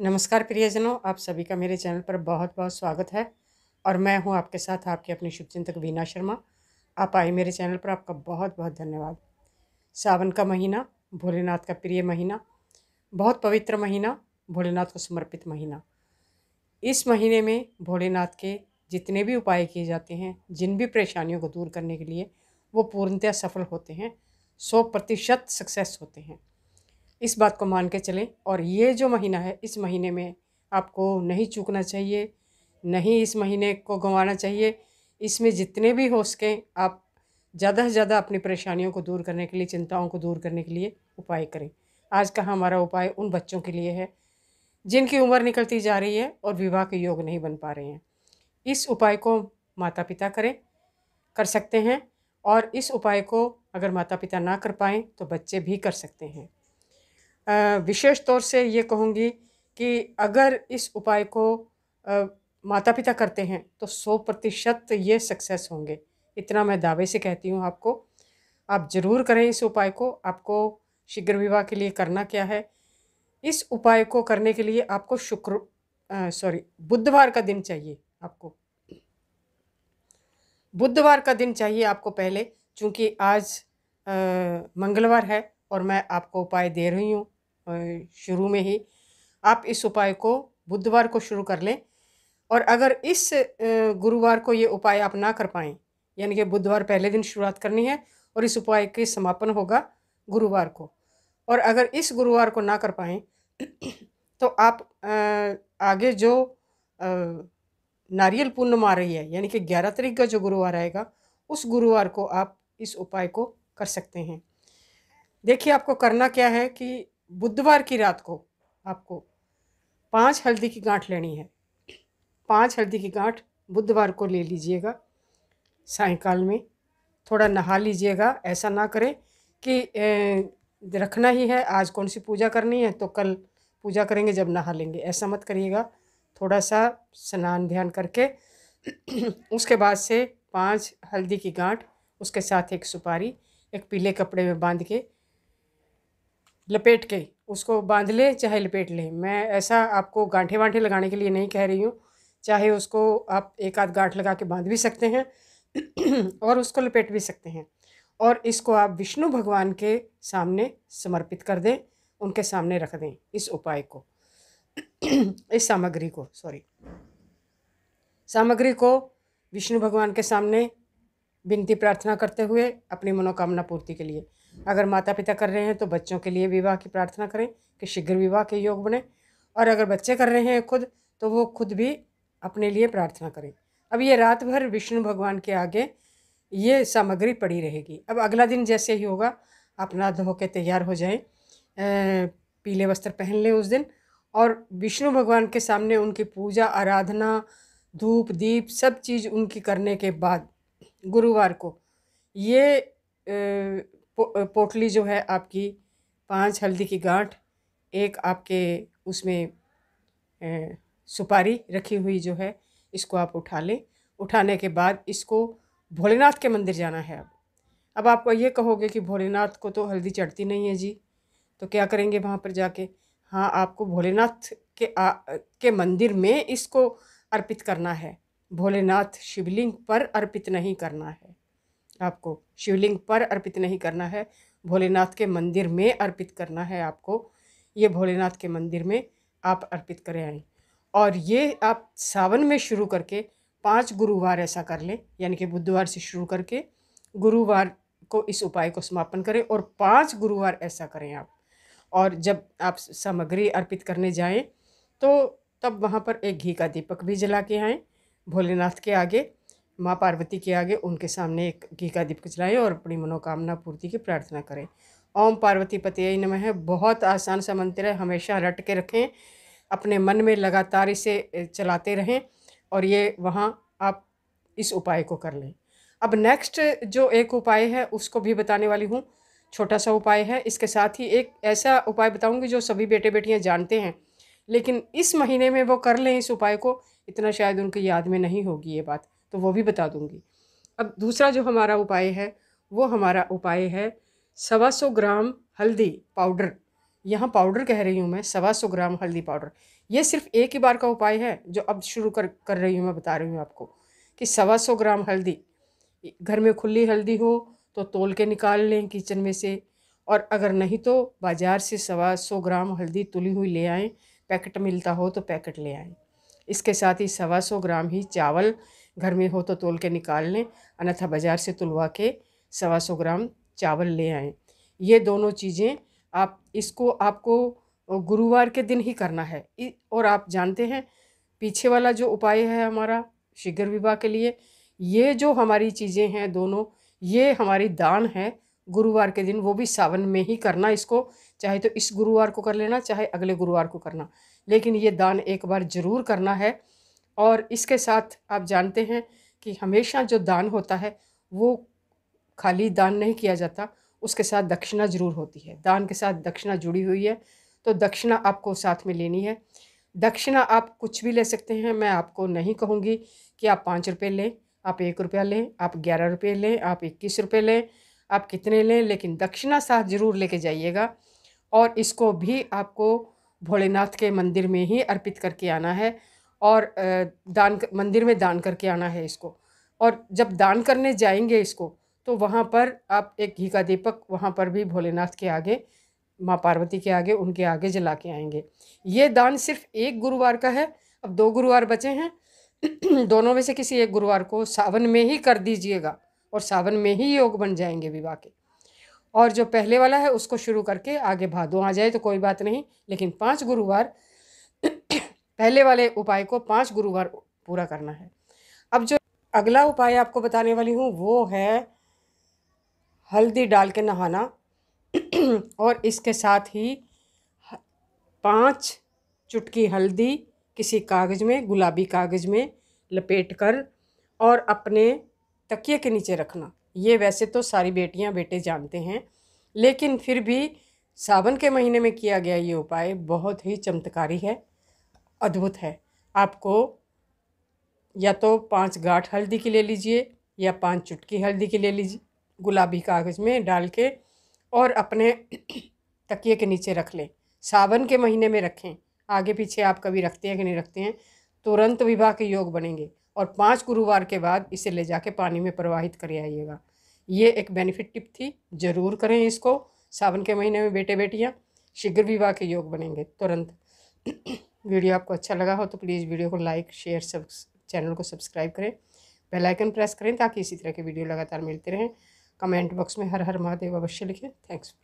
नमस्कार प्रियजनों आप सभी का मेरे चैनल पर बहुत बहुत स्वागत है और मैं हूं आपके साथ आपके अपने शुभचिंतक वीना शर्मा आप आए मेरे चैनल पर आपका बहुत बहुत धन्यवाद सावन का महीना भोलेनाथ का प्रिय महीना बहुत पवित्र महीना भोलेनाथ को समर्पित महीना इस महीने में भोलेनाथ के जितने भी उपाय किए जाते हैं जिन भी परेशानियों को दूर करने के लिए वो पूर्णतः सफल होते हैं सौ प्रतिशत सक्सेस होते हैं इस बात को मान के चलें और ये जो महीना है इस महीने में आपको नहीं चूकना चाहिए नहीं इस महीने को गंवाना चाहिए इसमें जितने भी हो सकें आप ज़्यादा से ज़्यादा अपनी परेशानियों को दूर करने के लिए चिंताओं को दूर करने के लिए उपाय करें आज का हमारा उपाय उन बच्चों के लिए है जिनकी उम्र निकलती जा रही है और विवाह के योग नहीं बन पा रहे हैं इस उपाय को माता पिता करें कर सकते हैं और इस उपाय को अगर माता पिता ना कर पाएँ तो बच्चे भी कर सकते हैं विशेष तौर से ये कहूँगी कि अगर इस उपाय को आ, माता पिता करते हैं तो सौ प्रतिशत ये सक्सेस होंगे इतना मैं दावे से कहती हूँ आपको आप ज़रूर करें इस उपाय को आपको शीघ्र विवाह के लिए करना क्या है इस उपाय को करने के लिए आपको शुक्र सॉरी बुधवार का दिन चाहिए आपको बुधवार का दिन चाहिए आपको पहले क्योंकि आज आ, मंगलवार है और मैं आपको उपाय दे रही हूँ शुरू में ही आप इस उपाय को बुधवार को शुरू कर लें और अगर इस गुरुवार को ये उपाय आप ना कर पाएँ यानी कि बुधवार पहले दिन शुरुआत करनी है और इस उपाय के समापन होगा गुरुवार को और अगर इस गुरुवार को ना कर पाएँ तो आप आगे जो नारियल पूर्णिमा आ रही है यानी कि ग्यारह तारीख का जो गुरुवार आएगा उस गुरुवार को आप इस उपाय को कर सकते हैं देखिए आपको करना क्या है कि बुधवार की रात को आपको पांच हल्दी की गांठ लेनी है पांच हल्दी की गांठ बुधवार को ले लीजिएगा सायकाल में थोड़ा नहा लीजिएगा ऐसा ना करें कि ए, रखना ही है आज कौन सी पूजा करनी है तो कल पूजा करेंगे जब नहा लेंगे ऐसा मत करिएगा थोड़ा सा स्नान ध्यान करके उसके बाद से पांच हल्दी की गांठ उसके साथ एक सुपारी एक पीले कपड़े में बांध के लपेट के उसको बांध ले चाहे लपेट ले मैं ऐसा आपको गांठे वांठे लगाने के लिए नहीं कह रही हूँ चाहे उसको आप एक आध गांठ लगा के बांध भी सकते हैं और उसको लपेट भी सकते हैं और इसको आप विष्णु भगवान के सामने समर्पित कर दें उनके सामने रख दें इस उपाय को इस सामग्री को सॉरी सामग्री को विष्णु भगवान के सामने विनती प्रार्थना करते हुए अपनी मनोकामना पूर्ति के लिए अगर माता पिता कर रहे हैं तो बच्चों के लिए विवाह की प्रार्थना करें कि शीघ्र विवाह के योग बने और अगर बच्चे कर रहे हैं खुद तो वो खुद भी अपने लिए प्रार्थना करें अब ये रात भर विष्णु भगवान के आगे ये सामग्री पड़ी रहेगी अब अगला दिन जैसे ही होगा आप नहा धो के तैयार हो जाएं पीले वस्त्र पहन लें उस दिन और विष्णु भगवान के सामने उनकी पूजा आराधना धूप दीप सब चीज़ उनकी करने के बाद गुरुवार को ये पोटली जो है आपकी पांच हल्दी की गांठ एक आपके उसमें सुपारी रखी हुई जो है इसको आप उठा लें उठाने के बाद इसको भोलेनाथ के मंदिर जाना है अब अब आप ये कहोगे कि भोलेनाथ को तो हल्दी चढ़ती नहीं है जी तो क्या करेंगे वहाँ पर जाके हाँ आपको भोलेनाथ के आ, के मंदिर में इसको अर्पित करना है भोलेनाथ शिवलिंग पर अर्पित नहीं करना है आपको शिवलिंग पर अर्पित नहीं करना है भोलेनाथ के मंदिर में अर्पित करना है आपको ये भोलेनाथ के मंदिर में आप अर्पित करें आए और ये आप सावन में शुरू करके पांच गुरुवार ऐसा कर लें यानी कि बुधवार से शुरू करके गुरुवार को इस उपाय को समापन करें और पांच गुरुवार ऐसा करें आप और जब आप सामग्री अर्पित करने जाएं तो तब वहाँ पर एक घी का दीपक भी जला के आएँ भोलेनाथ के आगे माँ पार्वती के आगे उनके सामने एक घी का दीपक जलाएं और अपनी मनोकामना पूर्ति की प्रार्थना करें ओम पार्वती पते नम है बहुत आसान सा मंत्र है हमेशा रट के रखें अपने मन में लगातार इसे चलाते रहें और ये वहाँ आप इस उपाय को कर लें अब नेक्स्ट जो एक उपाय है उसको भी बताने वाली हूँ छोटा सा उपाय है इसके साथ ही एक ऐसा उपाय बताऊंगी जो सभी बेटे बेटियां जानते हैं लेकिन इस महीने में वो कर लें इस उपाय को इतना शायद उनकी याद में नहीं होगी ये बात तो वो भी बता दूंगी अब दूसरा जो हमारा उपाय है वो हमारा उपाय है सवा सौ ग्राम हल्दी पाउडर यहाँ पाउडर कह रही हूँ मैं सवा सौ ग्राम हल्दी पाउडर ये सिर्फ एक ही बार का उपाय है जो अब शुरू कर कर रही हूँ मैं बता रही हूँ आपको कि सवा सौ ग्राम हल्दी घर में खुली हल्दी हो तो तोल के निकाल लें किचन में से और अगर नहीं तो बाज़ार से सवा सौ ग्राम हल्दी तुली हुई ले आएँ पैकेट मिलता हो तो पैकेट ले आएँ इसके साथ ही सवा सौ ग्राम ही चावल घर में हो तो तोल के निकाल लें अन्यथा बाज़ार से तुलवा के सवा सौ ग्राम चावल ले आएँ ये दोनों चीज़ें आप इसको आपको गुरुवार के दिन ही करना है और आप जानते हैं पीछे वाला जो उपाय है हमारा शीघ्र विवाह के लिए ये जो हमारी चीज़ें हैं दोनों ये हमारी दान है गुरुवार के दिन वो भी सावन में ही करना इसको चाहे तो इस गुरुवार को कर लेना चाहे अगले गुरुवार को करना लेकिन ये दान एक बार ज़रूर करना है और इसके साथ आप जानते हैं कि हमेशा जो दान होता है वो खाली दान नहीं किया जाता उसके साथ दक्षिणा ज़रूर होती है दान के साथ दक्षिणा जुड़ी हुई है तो दक्षिणा आपको साथ में लेनी है दक्षिणा आप कुछ भी ले सकते हैं मैं आपको नहीं कहूँगी कि आप पाँच रुपये लें आप एक रुपया लें आप ग्यारह रुपये लें आप इक्कीस रुपये लें आप कितने लें लेकिन दक्षिणा साथ ज़रूर लेके जाइएगा और इसको भी आपको भोलेनाथ के मंदिर में ही अर्पित करके आना है और दान मंदिर में दान करके आना है इसको और जब दान करने जाएंगे इसको तो वहाँ पर आप एक घी का दीपक वहाँ पर भी भोलेनाथ के आगे माँ पार्वती के आगे उनके आगे जला के आएंगे ये दान सिर्फ एक गुरुवार का है अब दो गुरुवार बचे हैं दोनों में से किसी एक गुरुवार को सावन में ही कर दीजिएगा और सावन में ही योग बन जाएंगे विवाह के और जो पहले वाला है उसको शुरू करके आगे भादो आ जाए तो कोई बात नहीं लेकिन पाँच गुरुवार पहले वाले उपाय को पाँच गुरुवार पूरा करना है अब जो अगला उपाय आपको बताने वाली हूँ वो है हल्दी डाल के नहाना और इसके साथ ही पाँच चुटकी हल्दी किसी कागज़ में गुलाबी कागज़ में लपेट कर और अपने तकिए के नीचे रखना ये वैसे तो सारी बेटियां बेटे जानते हैं लेकिन फिर भी सावन के महीने में किया गया ये उपाय बहुत ही चमत्कारी है अद्भुत है आपको या तो पांच गाठ हल्दी की ले लीजिए या पांच चुटकी हल्दी की ले लीजिए गुलाबी कागज़ में डाल के और अपने तकिए के नीचे रख लें सावन के महीने में रखें आगे पीछे आप कभी रखते हैं कि नहीं रखते हैं तुरंत विवाह के योग बनेंगे और पाँच गुरुवार के बाद इसे ले जाके पानी में प्रवाहित कर आइएगा ये एक बेनिफिट टिप थी ज़रूर करें इसको सावन के महीने में बेटे बेटियाँ शीघ्र विवाह के योग बनेंगे तुरंत वीडियो आपको अच्छा लगा हो तो प्लीज़ वीडियो को लाइक शेयर सब चैनल को सब्सक्राइब करें बेल आइकन प्रेस करें ताकि इसी तरह के वीडियो लगातार मिलते रहें कमेंट बॉक्स में हर हर महादेव अवश्य लिखें थैंक्स